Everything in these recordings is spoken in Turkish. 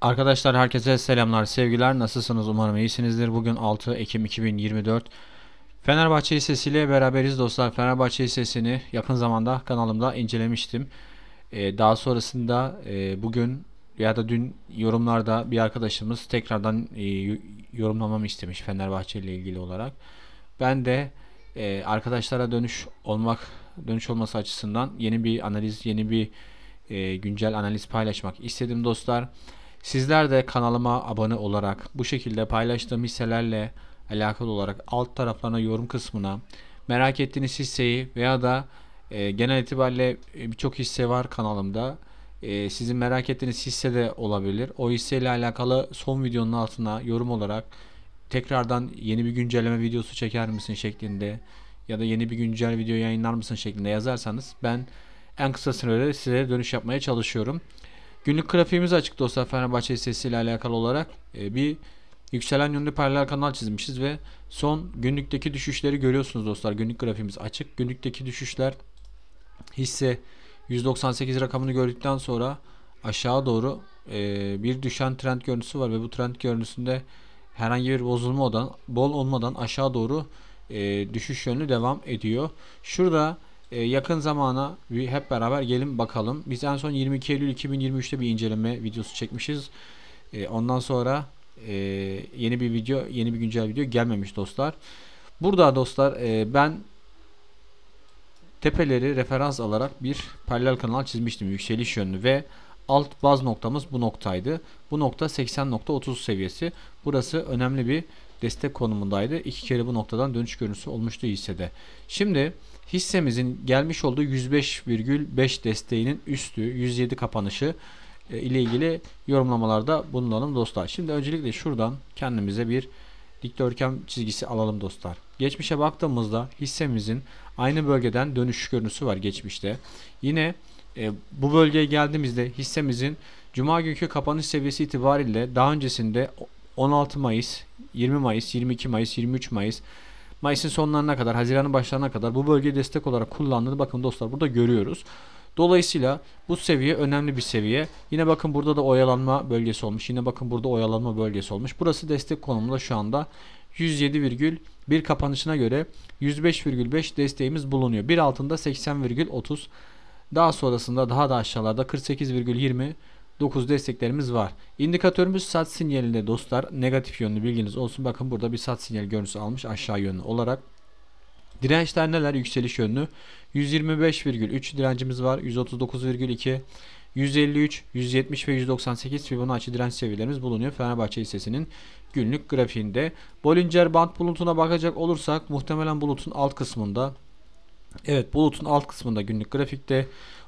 Arkadaşlar herkese selamlar, sevgiler. Nasılsınız? Umarım iyisinizdir. Bugün 6 Ekim 2024. Fenerbahçe Lisesi'yle beraberiz dostlar. Fenerbahçe Lisesi'ni yakın zamanda kanalımda incelemiştim. Ee, daha sonrasında e, bugün ya da dün yorumlarda bir arkadaşımız tekrardan e, yorumlamamı istemiş Fenerbahçe ile ilgili olarak. Ben de e, arkadaşlara dönüş olmak, dönüş olması açısından yeni bir analiz, yeni bir e, güncel analiz paylaşmak istedim dostlar. Dostlar. Sizler de kanalıma abone olarak bu şekilde paylaştığım hisselerle alakalı olarak alt taraflarına yorum kısmına merak ettiğiniz hisseyi veya da e, genel itibariyle e, birçok hisse var kanalımda. E, sizin merak ettiğiniz hisse de olabilir. O hisseyle alakalı son videonun altına yorum olarak tekrardan yeni bir güncelleme videosu çeker misin şeklinde ya da yeni bir güncel video yayınlar mısın şeklinde yazarsanız ben en kısa sürede size dönüş yapmaya çalışıyorum. Günlük grafiğimiz açık dostlar Fenerbahçe ile alakalı olarak e, bir yükselen yönlü paralel kanal çizmişiz ve son günlükteki düşüşleri görüyorsunuz dostlar. Günlük grafiğimiz açık. Günlükteki düşüşler hisse 198 rakamını gördükten sonra aşağı doğru e, bir düşen trend görüntüsü var ve bu trend görüntüsünde herhangi bir bozulma olan, bol olmadan aşağı doğru e, düşüş yönü devam ediyor. Şurada ee, yakın zamana bir hep beraber gelin bakalım. Biz en son 22 Eylül 2023'te bir inceleme videosu çekmişiz. Ee, ondan sonra e, yeni bir video, yeni bir güncel video gelmemiş dostlar. Burada dostlar e, ben tepeleri referans alarak bir paralel kanal çizmiştim yükseliş yönlü ve alt baz noktamız bu noktaydı. Bu nokta 80.30 seviyesi. Burası önemli bir destek konumundaydı. İki kere bu noktadan dönüş görüntüsü olmuştu hissede. Şimdi bu Hissemizin gelmiş olduğu 105,5 desteğinin üstü 107 kapanışı e, ile ilgili yorumlamalarda bulunalım dostlar. Şimdi öncelikle şuradan kendimize bir dikdörtgen çizgisi alalım dostlar. Geçmişe baktığımızda hissemizin aynı bölgeden dönüş görüntüsü var geçmişte. Yine e, bu bölgeye geldiğimizde hissemizin cuma günkü kapanış seviyesi itibariyle daha öncesinde 16 Mayıs, 20 Mayıs, 22 Mayıs, 23 Mayıs Mayıs'ın sonlarına kadar, Haziran'ın başlarına kadar bu bölgeyi destek olarak kullandığını bakın dostlar burada görüyoruz. Dolayısıyla bu seviye önemli bir seviye. Yine bakın burada da oyalanma bölgesi olmuş. Yine bakın burada oyalanma bölgesi olmuş. Burası destek konumunda şu anda 107,1 kapanışına göre 105,5 desteğimiz bulunuyor. Bir altında 80,30 daha sonrasında daha da aşağılarda 48,20 9 desteklerimiz var. İndikatörümüz sat sinyalinde dostlar. Negatif yönlü bilginiz olsun. Bakın burada bir sat sinyal görüntüsü almış aşağı yönlü olarak. Dirençler neler? Yükseliş yönlü. 125,3 direncimiz var. 139,2 153, 170 ve 198 Fibonacci direnç seviyelerimiz bulunuyor Fenerbahçe hissesinin günlük grafiğinde. Bollinger Band bulutuna bakacak olursak muhtemelen bulutun alt kısmında Evet bulutun alt kısmında günlük grafikte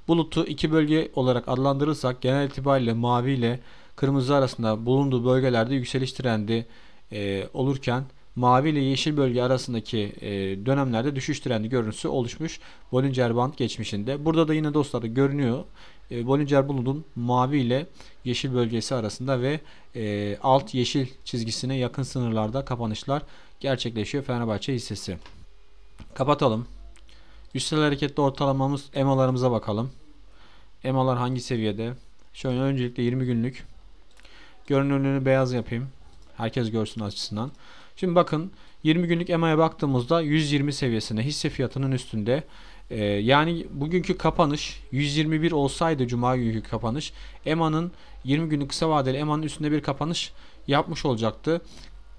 Bulutu iki bölge olarak adlandırırsak genel itibariyle mavi ile kırmızı arasında bulunduğu bölgelerde yükseliş trendi e, olurken mavi ile yeşil bölge arasındaki e, dönemlerde düşüş trendi görüntüsü oluşmuş Bollinger Band geçmişinde. Burada da yine dostlar görünüyor. E, Bollinger Bulut'un mavi ile yeşil bölgesi arasında ve e, alt yeşil çizgisine yakın sınırlarda kapanışlar gerçekleşiyor Fenerbahçe hissesi. Kapatalım. Üstel hareketli ortalamamız EMA'larımıza bakalım. EMA'lar hangi seviyede? Şöyle öncelikle 20 günlük. Görünürlüğünü beyaz yapayım. Herkes görsün açısından. Şimdi bakın 20 günlük EMA'ya baktığımızda 120 seviyesine hisse fiyatının üstünde. Ee, yani bugünkü kapanış 121 olsaydı cuma günkü kapanış EMA'nın 20 günlük kısa vadeli EMA'nın üstünde bir kapanış yapmış olacaktı.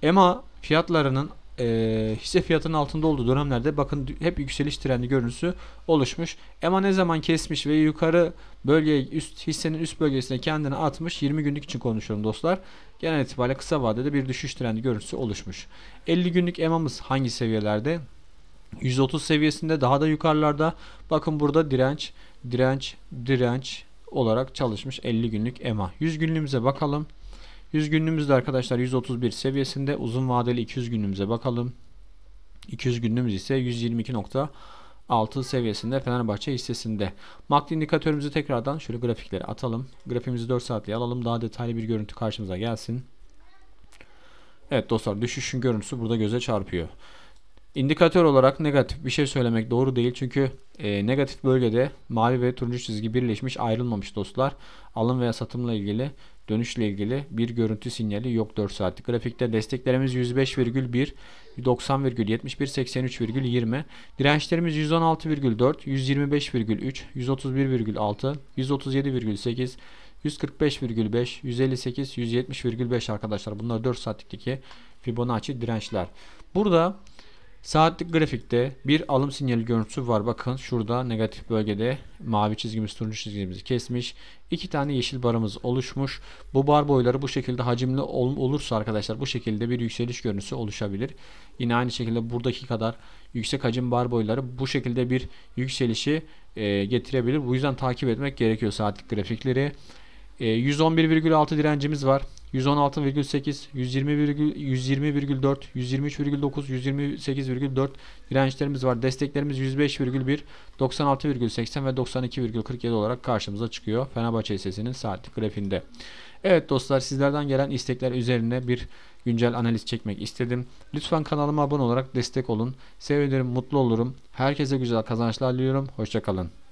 EMA fiyatlarının e, hisse fiyatının altında olduğu dönemlerde bakın hep yükseliş trendi görüntüsü oluşmuş. EMA ne zaman kesmiş ve yukarı bölgeye üst hissenin üst bölgesine kendini atmış 20 günlük için konuşuyorum dostlar. Genel itibariyle kısa vadede bir düşüş trendi görüntüsü oluşmuş. 50 günlük EMA'mız hangi seviyelerde? 130 seviyesinde daha da yukarılarda bakın burada direnç direnç direnç olarak çalışmış 50 günlük EMA. 100 günlüğümüze bakalım. 100 günlüğümüzde arkadaşlar 131 seviyesinde uzun vadeli 200 günlüğümüze bakalım. 200 günlüğümüz ise 122.6 seviyesinde Fenerbahçe hissesinde. MACD indikatörümüzü tekrardan şöyle grafikleri atalım. Grafimizi 4 saatliğe alalım. Daha detaylı bir görüntü karşımıza gelsin. Evet dostlar düşüşün görüntüsü burada göze çarpıyor. İndikatör olarak negatif bir şey söylemek doğru değil çünkü e, negatif bölgede mavi ve turuncu çizgi birleşmiş ayrılmamış dostlar. Alım veya satımla ilgili dönüşle ilgili bir görüntü sinyali yok 4 saatlik grafikte. Desteklerimiz 105,1, 90,71, 83,20. Dirençlerimiz 116,4, 125,3, 131,6, 137,8, 145,5, 158, 170,5 arkadaşlar. Bunlar 4 saatlikteki Fibonacci dirençler. Burada Saatlik grafikte bir alım sinyali görüntüsü var. Bakın şurada negatif bölgede mavi çizgimiz turuncu çizgimizi kesmiş. İki tane yeşil barımız oluşmuş. Bu bar boyları bu şekilde hacimli ol olursa arkadaşlar bu şekilde bir yükseliş görüntüsü oluşabilir. Yine aynı şekilde buradaki kadar yüksek hacim bar boyları bu şekilde bir yükselişi e, getirebilir. Bu yüzden takip etmek gerekiyor saatlik grafikleri. 111,6 ee, direncimiz var. 116,8, 120,4, 120,9, 128,4 dirençlerimiz var. Desteklerimiz 105,1, 96,80 ve 92,47 olarak karşımıza çıkıyor Fenerbahçe hissesinin saatlik grafiğinde. Evet dostlar sizlerden gelen istekler üzerine bir güncel analiz çekmek istedim. Lütfen kanalıma abone olarak destek olun. Sevinirim, mutlu olurum. Herkese güzel kazançlar diliyorum. Hoşçakalın.